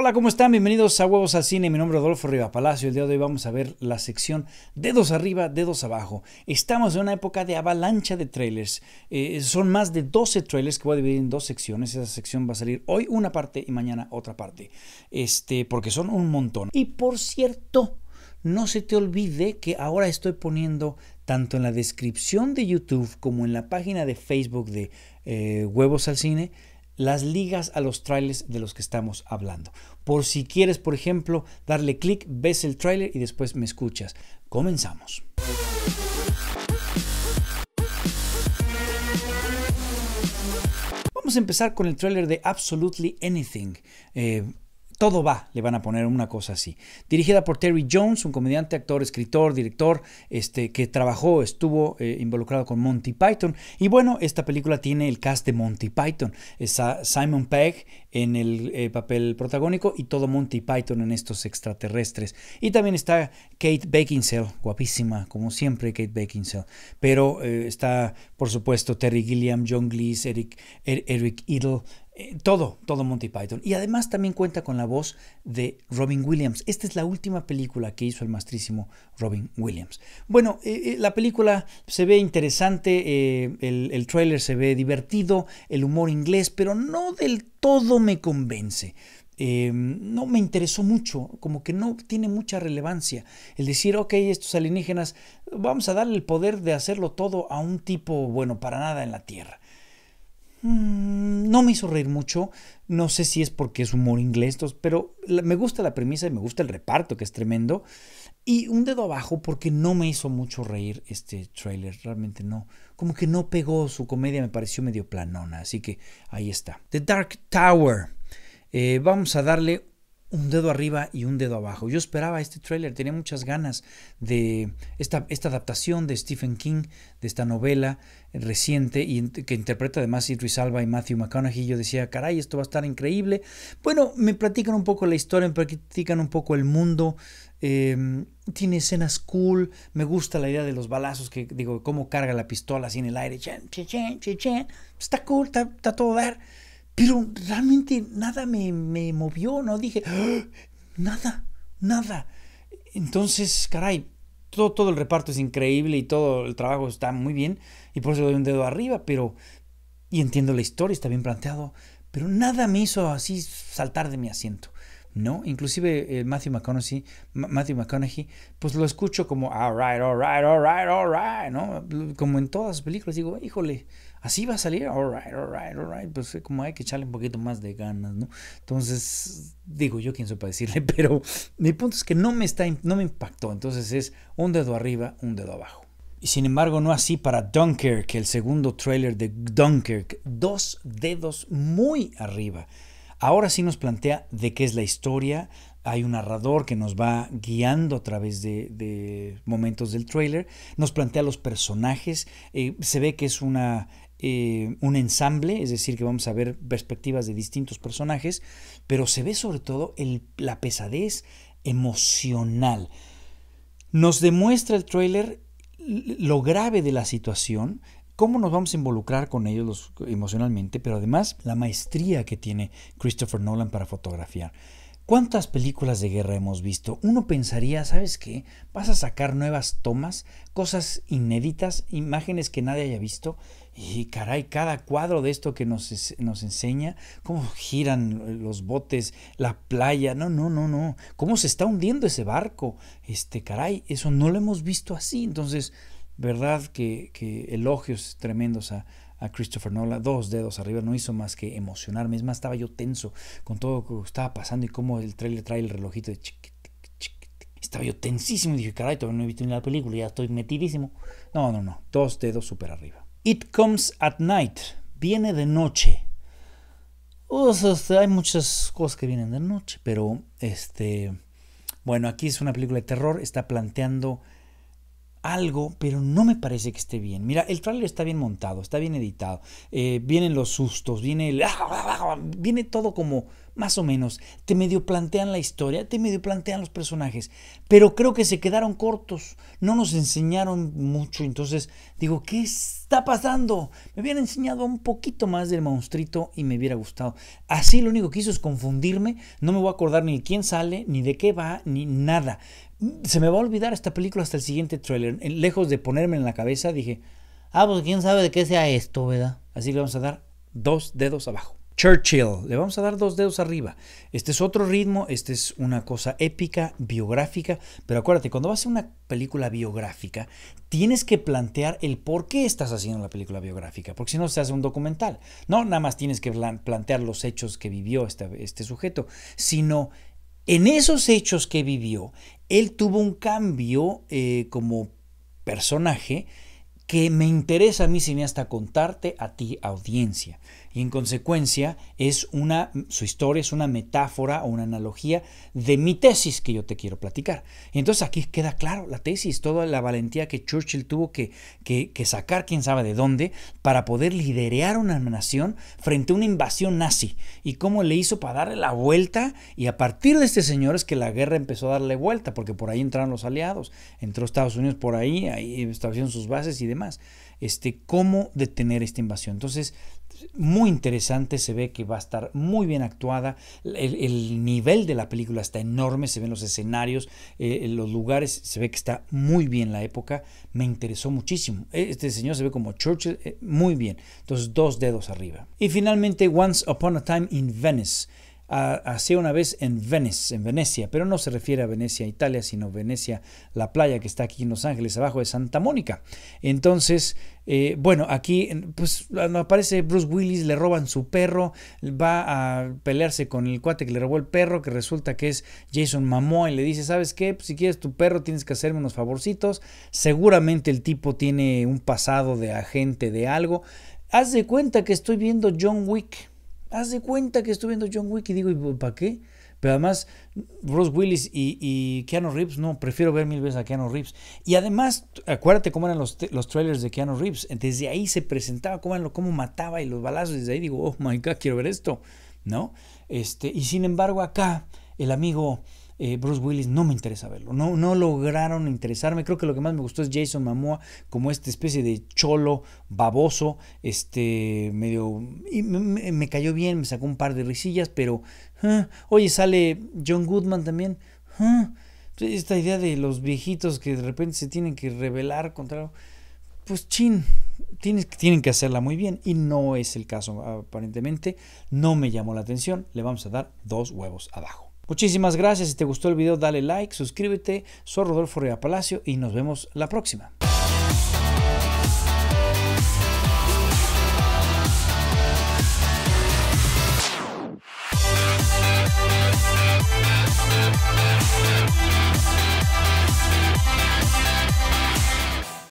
Hola, ¿cómo están? Bienvenidos a Huevos al Cine. Mi nombre es Adolfo Riva Palacio. El día de hoy vamos a ver la sección dedos arriba, dedos abajo. Estamos en una época de avalancha de trailers. Eh, son más de 12 trailers que voy a dividir en dos secciones. Esa sección va a salir hoy una parte y mañana otra parte. Este, porque son un montón. Y por cierto, no se te olvide que ahora estoy poniendo tanto en la descripción de YouTube como en la página de Facebook de eh, Huevos al Cine las ligas a los trailers de los que estamos hablando. Por si quieres, por ejemplo, darle clic, ves el trailer y después me escuchas. Comenzamos. Vamos a empezar con el trailer de Absolutely Anything. Eh, todo va, le van a poner una cosa así. Dirigida por Terry Jones, un comediante, actor, escritor, director, este, que trabajó, estuvo eh, involucrado con Monty Python. Y bueno, esta película tiene el cast de Monty Python. Está Simon Pegg en el eh, papel protagónico y todo Monty Python en estos extraterrestres. Y también está Kate Beckinsale, guapísima, como siempre Kate Beckinsale. Pero eh, está, por supuesto, Terry Gilliam, John Glees, Eric, Edel, er-, Eric Idle, eh, todo, todo Monty Python. Y además también cuenta con la voz de Robin Williams. Esta es la última película que hizo el maestrísimo Robin Williams. Bueno, eh, eh, la película se ve interesante, el, el tráiler se ve divertido, el humor inglés, pero no del todo me convence. no me interesó mucho, como que no tiene mucha relevancia. El decir, ok, estos alienígenas, vamos a darle el poder de hacerlo todo a un tipo, bueno, para nada en la Tierra. Mm, no me hizo reír mucho. No sé si es porque es humor inglés, pero me gusta la premisa y me gusta el reparto, que es tremendo. Y un dedo abajo porque no me hizo mucho reír este trailer, realmente no. Como que no pegó su comedia, me pareció medio planona. Así que ahí está. The Dark Tower. Eh, vamos a darle un dedo arriba y un dedo abajo. Yo esperaba este tráiler, tenía muchas ganas de esta, esta, adaptación de Stephen King, de esta novela reciente, y que interpreta además Idris Alba y Matthew McConaughey. Yo decía, caray, esto va a estar increíble. Bueno, me platican un poco la historia, me platican un poco el mundo. Em, tiene escenas cool, me gusta la idea de los balazos, que digo, cómo carga la pistola así en el aire. Está cool, está, todo dar. Pero realmente nada me, movió, no dije ¡Ah! nada, nada. Entonces, caray, todo, todo el reparto es increíble y todo el trabajo está muy bien. Y por eso doy un dedo arriba, pero. Y entiendo la historia, está bien planteado. Pero nada me hizo así saltar de mi asiento. ¿no? Inclusive eh, Matthew, McConaughey, Matthew McConaughey, pues lo escucho como, alright, alright, alright, alright, Como en todas las películas, digo, híjole, así va a salir, alright, alright, alright, pues eh, como hay que echarle un poquito más de ganas, ¿no? Entonces, digo yo quién soy para decirle, pero mi punto es que no me, está, no me impactó, entonces es un dedo arriba, un dedo abajo. Y sin embargo, no así para Dunkirk, el segundo trailer de Dunkirk, dos dedos muy arriba. Ahora sí nos plantea de qué es la historia. Hay un narrador que nos va guiando a través de, momentos del trailer. Nos plantea los personajes. Eh, se ve que es eh, un ensamble, es decir, que vamos a ver perspectivas de distintos personajes, pero se ve sobre todo la pesadez emocional. Nos demuestra el trailer lo grave de la situación, cómo nos vamos a involucrar con ellos emocionalmente, pero además la maestría que tiene Christopher Nolan para fotografiar. ¿Cuántas películas de guerra hemos visto? Uno pensaría, ¿sabes qué? Vas a sacar nuevas tomas, cosas inéditas, imágenes que nadie haya visto. Y caray, cada cuadro de esto que nos, nos enseña, cómo giran los botes, la playa, no, no, no, no, cómo se está hundiendo ese barco. Este, caray, eso no lo hemos visto así. Entonces, verdad que, elogios tremendos a, Christopher Nolan, dos dedos arriba, no hizo más que emocionarme, es más, estaba yo tenso con todo lo que estaba pasando y cómo el trailer trae el relojito de estaba yo tensísimo y dije, caray, todavía no he visto ni la película, ya estoy metidísimo. No, no, no, dos dedos súper arriba. It Comes at Night, viene de noche. hay muchas cosas que vienen de noche, pero este, bueno, aquí es una película de terror, está planteando algo, pero no me parece que esté bien. Mira, el trailer está bien montado, está bien editado, eh, vienen los sustos, viene el... Viene todo como más o menos, te medio plantean la historia, te medio plantean los personajes, pero creo que se quedaron cortos, no nos enseñaron mucho, entonces digo, ¿qué está pasando? Me hubieran enseñado un poquito más del monstruito y me hubiera gustado. Así lo único que hizo es confundirme, no me voy a acordar ni de quién sale, ni de qué va, ni nada. Se me va a olvidar esta película hasta el siguiente trailer. Lejos de ponerme en la cabeza, dije, ah, pues quién sabe de qué sea esto, ¿verdad? Así le vamos a dar dos dedos abajo. Churchill. Le vamos a dar dos dedos arriba. Este es otro ritmo, este es una cosa épica, biográfica, pero acuérdate, cuando vas a una película biográfica, tienes que plantear el por qué estás haciendo la película biográfica, porque si no se hace un documental. No, nada más tienes que plantear los hechos que vivió este, este sujeto, sino en esos hechos que vivió, él tuvo un cambio eh, como personaje que me interesa a mí hasta contarte a ti audiencia. Y en consecuencia es una, su historia es una metáfora o una analogía de mi tesis que yo te quiero platicar. Y entonces aquí queda claro la tesis, toda la valentía que Churchill tuvo que, sacar quién sabe de dónde para poder liderear una nación frente a una invasión nazi. Y cómo le hizo para darle la vuelta. Y a partir de este señor es que la guerra empezó a darle vuelta, porque por ahí entraron los aliados. Entró Estados Unidos por ahí, ahí establecieron sus bases y demás más Este, cómo detener esta invasión. Entonces, muy interesante, se ve que va a estar muy bien actuada, el, nivel de la película está enorme, se ven los escenarios, eh, los lugares, se ve que está muy bien la época, me interesó muchísimo. Este señor se ve como Churchill, eh, muy bien, entonces dos dedos arriba. Y finalmente, Once Upon a Time in Venice hacía una vez en Venice, en Venecia, pero no se refiere a Venecia, Italia, sino Venecia, la playa que está aquí en Los Ángeles, abajo de Santa Mónica. Entonces, eh, bueno, aquí pues aparece Bruce Willis, le roban su perro, va a pelearse con el cuate que le robó el perro, que resulta que es Jason Momoa y le dice, ¿sabes qué? Pues, si quieres tu perro tienes que hacerme unos favorcitos. Seguramente el tipo tiene un pasado de agente de algo. Haz de cuenta que estoy viendo John Wick Haz de cuenta que estoy viendo John Wick y digo, ¿y para qué? Pero además, Bruce Willis y, Keanu Reeves, no, prefiero ver mil veces a Keanu Reeves. Y además, acuérdate cómo eran los, trailers de Keanu Reeves. Desde ahí se presentaba cómo, mataba y los balazos. Desde ahí digo, oh my God, quiero ver esto, ¿no? Este, y sin embargo, acá, el amigo eh, Bruce Willis no me interesa verlo. No, no lograron interesarme. Creo que lo que más me gustó es Jason Momoa como esta especie de cholo baboso, este medio... Y me, cayó bien, me sacó un par de risillas, pero... Ah, oye, sale John Goodman también. Ah, esta idea de los viejitos que de repente se tienen que rebelar contra... Pues chin, Tienes, tienen que hacerla muy bien y no es el caso aparentemente. No me llamó la atención, le vamos a dar dos huevos abajo. Muchísimas gracias. Si te gustó el video, dale like, suscríbete. Soy Rodolfo Rea Palacio y nos vemos la próxima.